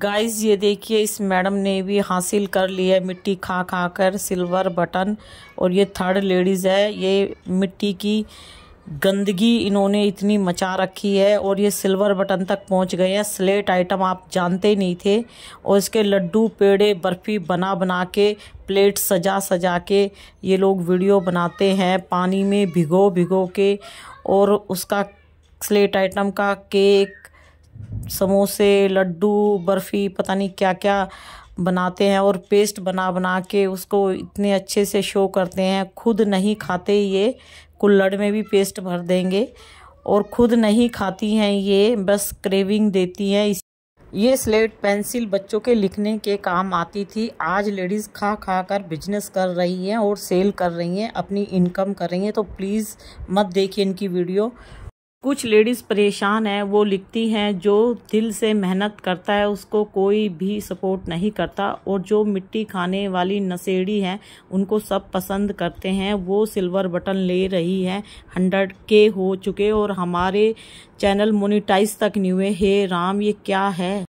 guys ये देखिए इस मैडम ने भी हासिल कर लिया मिट्टी खा खा कर सिल्वर बटन और ये थर्ड लेडीज़ है ये मिट्टी की गंदगी इन्होंने इतनी मचा रखी है और ये सिल्वर बटन तक पहुंच गए हैं स्लेट आइटम आप जानते नहीं थे और इसके लड्डू पेड़े बर्फ़ी बना बना के प्लेट सजा सजा के ये लोग वीडियो बनाते हैं पानी में भिगो भिगो के और उसका स्लेट आइटम का केक समोसे लड्डू बर्फ़ी पता नहीं क्या क्या बनाते हैं और पेस्ट बना बना के उसको इतने अच्छे से शो करते हैं खुद नहीं खाते ये कुल्लड़ में भी पेस्ट भर देंगे और ख़ुद नहीं खाती हैं ये बस क्रेविंग देती हैं इस ये स्लेट पेंसिल बच्चों के लिखने के काम आती थी आज लेडीज़ खा खा कर बिजनेस कर रही हैं और सेल कर रही हैं अपनी इनकम कर रही हैं तो प्लीज़ मत देखिए इनकी वीडियो कुछ लेडीज़ परेशान हैं वो लिखती हैं जो दिल से मेहनत करता है उसको कोई भी सपोर्ट नहीं करता और जो मिट्टी खाने वाली नशेड़ी हैं उनको सब पसंद करते हैं वो सिल्वर बटन ले रही है हंड्रेड के हो चुके और हमारे चैनल मोनिटाइज तक नहीं हुए हे राम ये क्या है